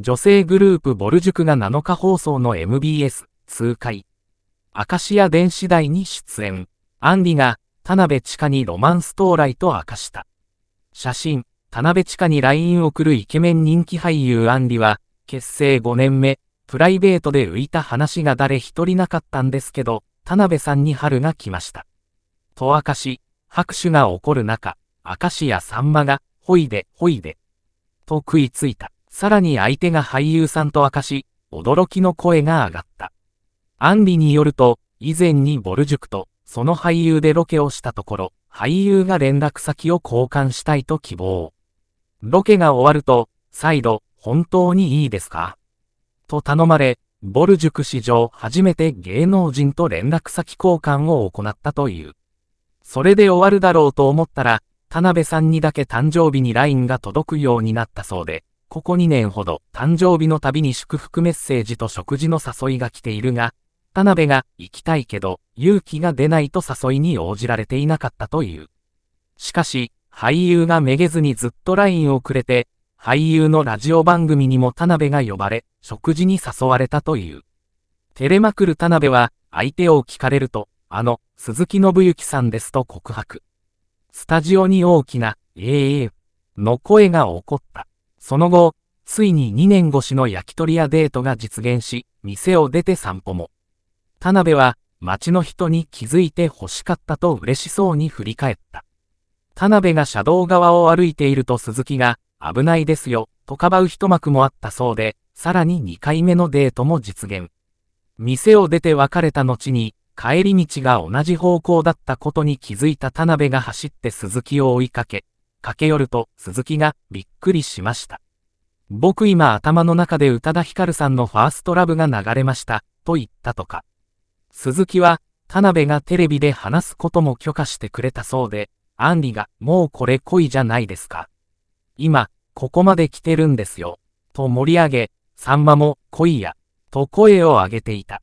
女性グループボル塾が7日放送の MBS 通会。明石家電子台に出演。アンリが田辺地下にロマンス到来と明かした。写真、田辺地下に LINE を送るイケメン人気俳優アンリは、結成5年目、プライベートで浮いた話が誰一人なかったんですけど、田辺さんに春が来ました。と明かし、拍手が起こる中、明石家さんまが、ほいでほいで、と食いついた。さらに相手が俳優さんと明かし、驚きの声が上がった。アンリによると、以前にボル塾と、その俳優でロケをしたところ、俳優が連絡先を交換したいと希望。ロケが終わると、再度、本当にいいですかと頼まれ、ボル塾史上初めて芸能人と連絡先交換を行ったという。それで終わるだろうと思ったら、田辺さんにだけ誕生日に LINE が届くようになったそうで、ここ2年ほど誕生日のたびに祝福メッセージと食事の誘いが来ているが、田辺が行きたいけど勇気が出ないと誘いに応じられていなかったという。しかし、俳優がめげずにずっと LINE をくれて、俳優のラジオ番組にも田辺が呼ばれ、食事に誘われたという。照れまくる田辺は、相手を聞かれると、あの、鈴木信之さんですと告白。スタジオに大きな、ええー、の声が起こった。その後、ついに2年越しの焼き鳥屋デートが実現し、店を出て散歩も。田辺は、町の人に気づいて欲しかったと嬉しそうに振り返った。田辺が車道側を歩いていると鈴木が、危ないですよ、とかばう一幕もあったそうで、さらに2回目のデートも実現。店を出て別れた後に、帰り道が同じ方向だったことに気づいた田辺が走って鈴木を追いかけ、駆け寄ると、鈴木が、びっくりしました。僕今頭の中で宇多田ヒカルさんのファーストラブが流れました、と言ったとか。鈴木は、田辺がテレビで話すことも許可してくれたそうで、アンリが、もうこれ恋じゃないですか。今、ここまで来てるんですよ。と盛り上げ、さんまも、恋や、と声を上げていた。